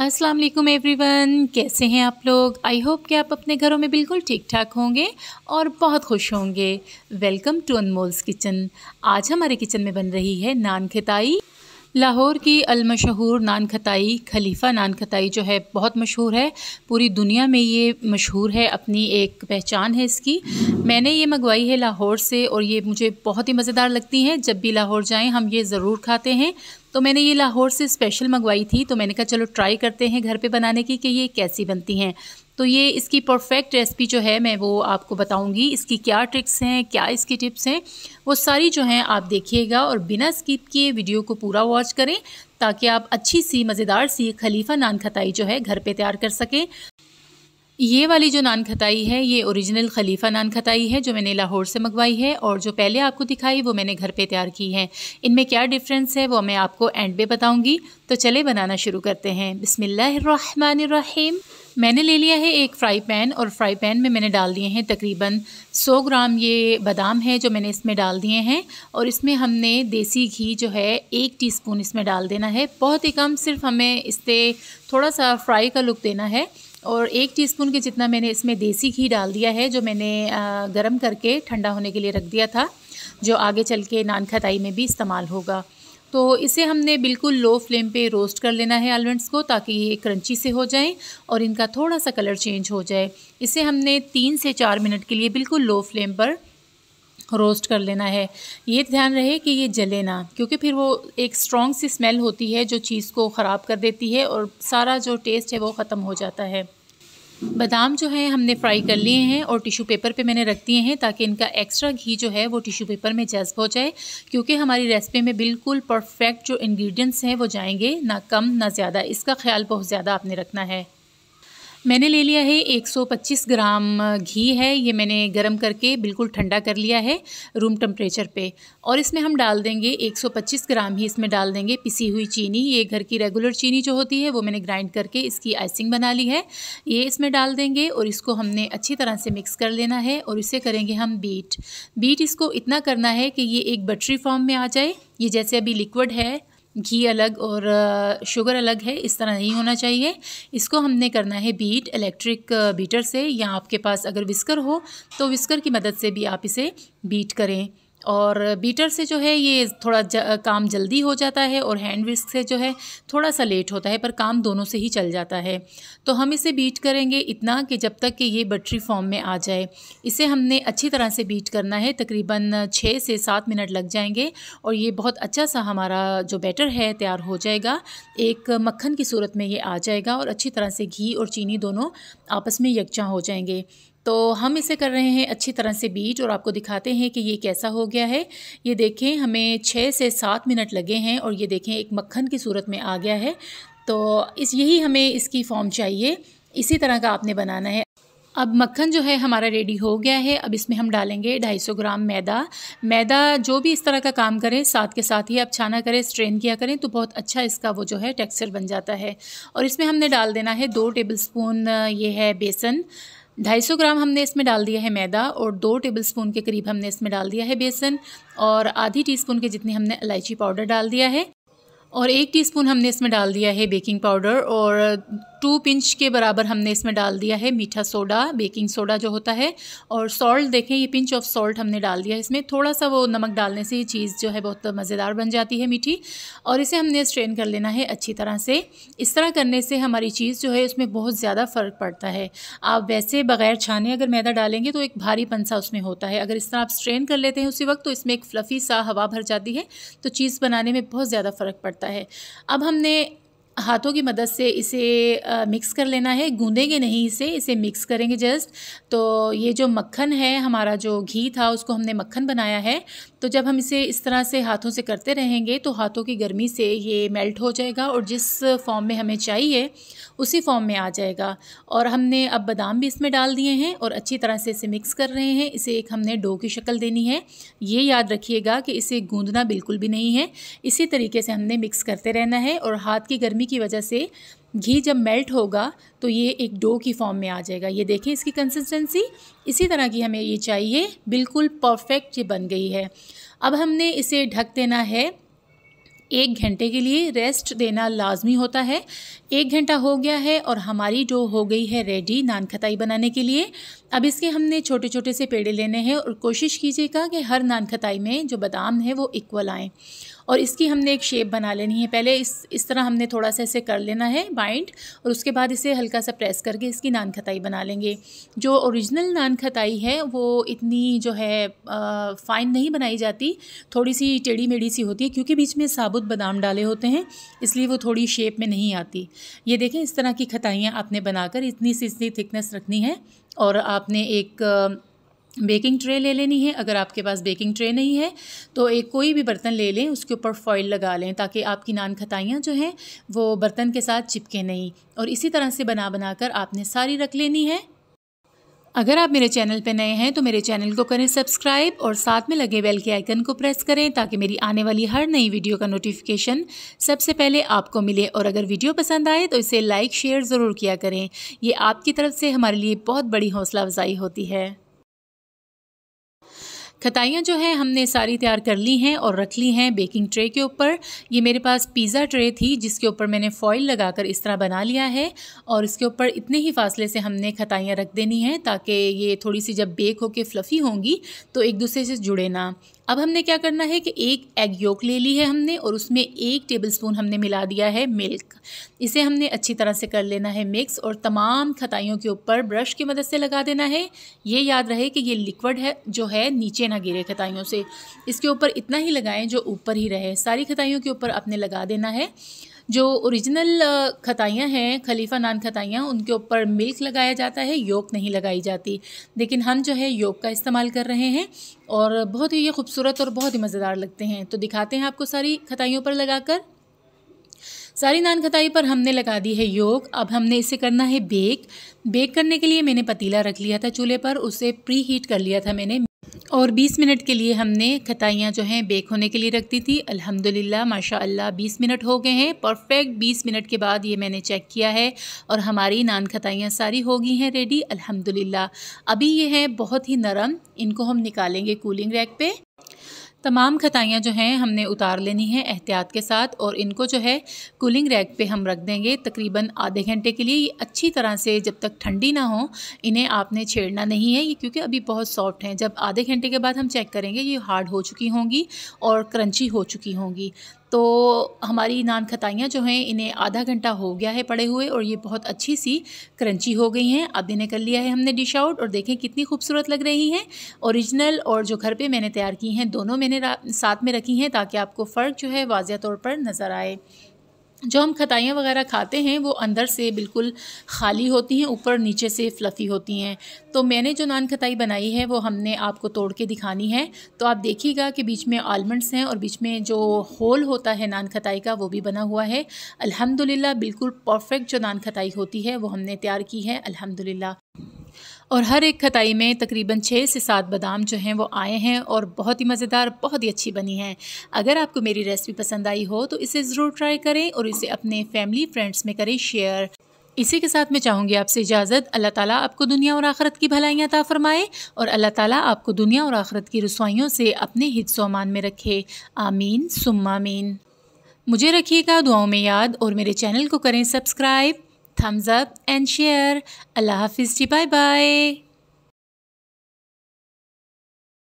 अस्सलाम वालेकुम एवरीवन कैसे हैं आप लोग आई होप कि आप अपने घरों में बिल्कुल ठीक ठाक होंगे और बहुत खुश होंगे वेलकम टू अनमोल्स किचन आज हमारे किचन में बन रही है नान खिताई लाहौर की अलमशहूर नान खताई खलीफ़ा नान खताई जो है बहुत मशहूर है पूरी दुनिया में ये मशहूर है अपनी एक पहचान है इसकी मैंने ये मंगवाई है लाहौर से और ये मुझे बहुत ही मज़ेदार लगती हैं जब भी लाहौर जाएं हम ये ज़रूर खाते हैं तो मैंने ये लाहौर से स्पेशल मंगवाई थी तो मैंने कहा चलो ट्राई करते हैं घर पे बनाने की कि ये कैसी बनती हैं तो ये इसकी परफेक्ट रेसिपी जो है मैं वो आपको बताऊंगी इसकी क्या ट्रिक्स हैं क्या इसकी टिप्स हैं वो सारी जो हैं आप देखिएगा और बिना स्किप किए वीडियो को पूरा वॉच करें ताकि आप अच्छी सी मज़ेदार सी खलीफा नान खताई जो है घर पे तैयार कर सकें ये वाली जो नान खताई है ये ओरिजिनल खलीफा नान खताई है जो मैंने लाहौर से मंगवाई है और जो पहले आपको दिखाई वो मैंने घर पे तैयार की है इनमें क्या डिफरेंस है वो मैं आपको एंड में बताऊंगी तो चले बनाना शुरू करते हैं बिसमिल्लर मैंने ले लिया है एक फ्राई पैन और फ्राई पैन में मैंने डाल दिए हैं तकरीबन 100 ग्राम ये बादाम है जो मैंने इसमें डाल दिए हैं और इसमें हमने देसी घी जो है एक टीस्पून इसमें डाल देना है बहुत ही कम सिर्फ हमें इससे थोड़ा सा फ्राई का लुक देना है और एक टीस्पून के जितना मैंने इसमें देसी घी डाल दिया है जो मैंने गर्म करके ठंडा होने के लिए रख दिया था जो आगे चल के नान खताई में भी इस्तेमाल होगा तो इसे हमने बिल्कुल लो फ्लेम पे रोस्ट कर लेना है आलमंड्स को ताकि ये क्रंची से हो जाएं और इनका थोड़ा सा कलर चेंज हो जाए इसे हमने तीन से चार मिनट के लिए बिल्कुल लो फ्लेम पर रोस्ट कर लेना है ये ध्यान रहे कि ये जले ना क्योंकि फिर वो एक स्ट्रॉन्ग सी स्मेल होती है जो चीज़ को ख़राब कर देती है और सारा जो टेस्ट है वो ख़त्म हो जाता है बादाम जो है हमने फ्राई कर लिए हैं और टिश्यू पेपर पे मैंने रख दिए हैं ताकि इनका एक्स्ट्रा घी जो है वो टिश्यू पेपर में जज्ब हो जाए क्योंकि हमारी रेसिपी में बिल्कुल परफेक्ट जो इंग्रेडिएंट्स हैं वो जाएंगे ना कम ना ज़्यादा इसका ख्याल बहुत ज़्यादा आपने रखना है मैंने ले लिया है 125 ग्राम घी है ये मैंने गरम करके बिल्कुल ठंडा कर लिया है रूम टेम्परेचर पे और इसमें हम डाल देंगे 125 ग्राम ही इसमें डाल देंगे पिसी हुई चीनी ये घर की रेगुलर चीनी जो होती है वो मैंने ग्राइंड करके इसकी आइसिंग बना ली है ये इसमें डाल देंगे और इसको हमने अच्छी तरह से मिक्स कर लेना है और इसे करेंगे हम बीट बीट इसको इतना करना है कि ये एक बटरी फॉर्म में आ जाए ये जैसे अभी लिक्विड है घी अलग और शुगर अलग है इस तरह नहीं होना चाहिए इसको हमने करना है बीट इलेक्ट्रिक बीटर से या आपके पास अगर विस्कर हो तो विस्कर की मदद से भी आप इसे बीट करें और बीटर से जो है ये थोड़ा ज, काम जल्दी हो जाता है और हैंड विस्क से जो है थोड़ा सा लेट होता है पर काम दोनों से ही चल जाता है तो हम इसे बीट करेंगे इतना कि जब तक कि ये बटरी फॉर्म में आ जाए इसे हमने अच्छी तरह से बीट करना है तकरीबन छः से सात मिनट लग जाएंगे और ये बहुत अच्छा सा हमारा जो बैटर है तैयार हो जाएगा एक मक्खन की सूरत में ये आ जाएगा और अच्छी तरह से घी और चीनी दोनों आपस में यकजा हो जाएंगे तो हम इसे कर रहे हैं अच्छी तरह से बीट और आपको दिखाते हैं कि ये कैसा हो गया है ये देखें हमें छः से सात मिनट लगे हैं और ये देखें एक मक्खन की सूरत में आ गया है तो इस यही हमें इसकी फॉर्म चाहिए इसी तरह का आपने बनाना है अब मक्खन जो है हमारा रेडी हो गया है अब इसमें हम डालेंगे 250 ग्राम मैदा मैदा जो भी इस तरह का काम करें साथ के साथ ही आप छाना करें स्ट्रेन किया करें तो बहुत अच्छा इसका वो जो है टेक्सचर बन जाता है और इसमें हमने डाल देना है दो टेबलस्पून ये है बेसन 250 ग्राम हमने इसमें डाल दिया है मैदा और दो टेबलस्पून के करीब हमने इसमें डाल दिया है बेसन और आधी टीस्पून के जितने हमने इलायची पाउडर डाल दिया है और एक टीस्पून हमने इसमें डाल दिया है बेकिंग पाउडर और टू पिंच के बराबर हमने इसमें डाल दिया है मीठा सोडा बेकिंग सोडा जो होता है और सॉल्ट देखें ये पिंच ऑफ सॉल्ट हमने डाल दिया है इसमें थोड़ा सा वो नमक डालने से ये चीज़ जो है बहुत मज़ेदार बन जाती है मीठी और इसे हमने स्ट्रेन कर लेना है अच्छी तरह से इस तरह करने से हमारी चीज़ जो है उसमें बहुत ज़्यादा फ़र्क पड़ता है आप वैसे बगैर छाने अगर मैदा डालेंगे तो एक भारी पंसा उसमें होता है अगर इस तरह आप स्ट्रेन कर लेते हैं उसी वक्त तो इसमें एक फ्लफ़ी सा हवा भर जाती है तो चीज़ बनाने में बहुत ज़्यादा फ़र्क पड़ता है अब हमने हाथों की मदद से इसे आ, मिक्स कर लेना है गूंदेंगे नहीं इसे इसे मिक्स करेंगे जस्ट तो ये जो मक्खन है हमारा जो घी था उसको हमने मक्खन बनाया है तो जब हम इसे इस तरह से हाथों से करते रहेंगे तो हाथों की गर्मी से ये मेल्ट हो जाएगा और जिस फॉर्म में हमें चाहिए उसी फॉर्म में आ जाएगा और हमने अब बादाम भी इसमें डाल दिए हैं और अच्छी तरह से इसे मिक्स कर रहे हैं इसे एक हमने डो की शक्ल देनी है ये याद रखिएगा कि इसे गूँधना बिल्कुल भी नहीं है इसी तरीके से हमने मिक्स करते रहना है और हाथ की गर्मी गर्मी की वजह से घी जब मेल्ट होगा तो ये एक डो की फॉर्म में आ जाएगा ये देखें इसकी कंसिस्टेंसी इसी तरह की हमें ये चाहिए बिल्कुल परफेक्ट ये बन गई है अब हमने इसे ढक देना है एक घंटे के लिए रेस्ट देना लाजमी होता है एक घंटा हो गया है और हमारी डो हो गई है रेडी नान खताई बनाने के लिए अब इसके हमने छोटे छोटे से पेड़े लेने हैं और कोशिश कीजिएगा कि हर नान खताई में जो बादाम है वो इक्वल आएँ और इसकी हमने एक शेप बना लेनी है पहले इस इस तरह हमने थोड़ा सा इसे कर लेना है बाइंड और उसके बाद इसे हल्का सा प्रेस करके इसकी नान खताई बना लेंगे जो ओरिजिनल नान खताई है वो इतनी जो है फ़ाइन नहीं बनाई जाती थोड़ी सी टेढ़ी मेढ़ी सी होती है क्योंकि बीच में साबुत बादाम डाले होते हैं इसलिए वो थोड़ी शेप में नहीं आती ये देखें इस तरह की खताइयाँ आपने बनाकर इतनी सी इतनी थिकनेस रखनी है और आपने एक बेकिंग ट्रे ले लेनी है अगर आपके पास बेकिंग ट्रे नहीं है तो एक कोई भी बर्तन ले लें उसके ऊपर फॉइल लगा लें ताकि आपकी नान खताइयाँ जो हैं वो बर्तन के साथ चिपके नहीं और इसी तरह से बना बना कर आपने सारी रख लेनी है अगर आप मेरे चैनल पर नए हैं तो मेरे चैनल को करें सब्सक्राइब और साथ में लगे बेल के आइकन को प्रेस करें ताकि मेरी आने वाली हर नई वीडियो का नोटिफिकेशन सबसे पहले आपको मिले और अगर वीडियो पसंद आए तो इसे लाइक शेयर ज़रूर किया करें ये आपकी तरफ से हमारे लिए बहुत बड़ी हौसला अफजाई होती है खताइयाँ जो हैं हमने सारी तैयार कर ली हैं और रख ली हैं बेकिंग ट्रे के ऊपर ये मेरे पास पिज़्ज़ा ट्रे थी जिसके ऊपर मैंने फॉइल लगाकर इस तरह बना लिया है और इसके ऊपर इतने ही फासले से हमने खताइयाँ रख देनी हैं ताकि ये थोड़ी सी जब बेक होकर फ्लफ़ी होंगी तो एक दूसरे से जुड़े ना अब हमने क्या करना है कि एक एग योक ले ली है हमने और उसमें एक टेबलस्पून हमने मिला दिया है मिल्क इसे हमने अच्छी तरह से कर लेना है मिक्स और तमाम खताइयों के ऊपर ब्रश की मदद से लगा देना है ये याद रहे कि ये लिक्विड है जो है नीचे ना गिरे खताइयों से इसके ऊपर इतना ही लगाएं जो ऊपर ही रहे सारी खताइयों के ऊपर आपने लगा देना है जो ओरिजिनल खताइयाँ हैं खलीफा नान खताइयाँ उनके ऊपर मिल्क लगाया जाता है योक नहीं लगाई जाती लेकिन हम जो है योक का इस्तेमाल कर रहे हैं और बहुत ही ये खूबसूरत और बहुत ही मज़ेदार लगते हैं तो दिखाते हैं आपको सारी खताइयों पर लगाकर सारी नान खताई पर हमने लगा दी है योग अब हमने इसे करना है बेक बेक करने के लिए मैंने पतीला रख लिया था चूल्हे पर उसे प्री हीट कर लिया था मैंने और 20 मिनट के लिए हमने खताइयाँ जो हैं बेक होने के लिए रख दी थी अल्हम्दुलिल्लाह माशाल्लाह 20 मिनट हो गए हैं परफेक्ट 20 मिनट के बाद ये मैंने चेक किया है और हमारी नान खताइयाँ सारी हो गई हैं रेडी अल्हम्दुलिल्लाह अभी ये हैं बहुत ही नरम इनको हम निकालेंगे कूलिंग रैक पे तमाम खताइयाँ जो हैं हमने उतार लेनी है एहतियात के साथ और इनको जो है कूलिंग रैक पे हम रख देंगे तकरीबन आधे घंटे के लिए ये अच्छी तरह से जब तक ठंडी ना हो इन्हें आपने छेड़ना नहीं है ये क्योंकि अभी बहुत सॉफ्ट हैं जब आधे घंटे के बाद हम चेक करेंगे ये हार्ड हो चुकी होंगी और क्रंची हो चुकी होंगी तो हमारी नान खताइयाँ जो हैं इन्हें आधा घंटा हो गया है पड़े हुए और ये बहुत अच्छी सी क्रंची हो गई हैं अब इन्हें कर लिया है हमने डिश आउट और देखें कितनी खूबसूरत लग रही हैं ओरिजिनल और जो घर पे मैंने तैयार की हैं दोनों मैंने साथ में रखी हैं ताकि आपको फ़र्क जो है वाजिया तौर पर नज़र आए जो हम खताइयाँ वगैरह खाते हैं वो अंदर से बिल्कुल खाली होती हैं ऊपर नीचे से फ्लफ़ी होती हैं तो मैंने जो नान खताई बनाई है वो हमने आपको तोड़ के दिखानी है तो आप देखिएगा कि बीच में आलमंड्स हैं और बीच में जो होल होता है नान खताई का वो भी बना हुआ है अल्हम्दुलिल्लाह बिल्कुल परफेक्ट जो नान खताई होती है वो हमने तैयार की है अलहमदिल्ला और हर एक खताई में तकरीबन छः से सात बादाम जो हैं वो आए हैं और बहुत ही मज़ेदार बहुत ही अच्छी बनी है अगर आपको मेरी रेसिपी पसंद आई हो तो इसे ज़रूर ट्राई करें और इसे अपने फैमिली फ्रेंड्स में करें शेयर इसी के साथ मैं चाहूँगी आपसे इजाज़त अल्लाह ताला आपको दुनिया और आखरत की भलाइयाँ ता फरमाए और अल्लाह ताला आपको दुनिया और आखरत की रसोइयों से अपने हिस्सोमान में रखे आमीन सुम्मामीन मुझे रखिएगा दुआओं में याद और मेरे चैनल को करें subscribe thumbs up and share. Allah Hafiz ji. Bye bye.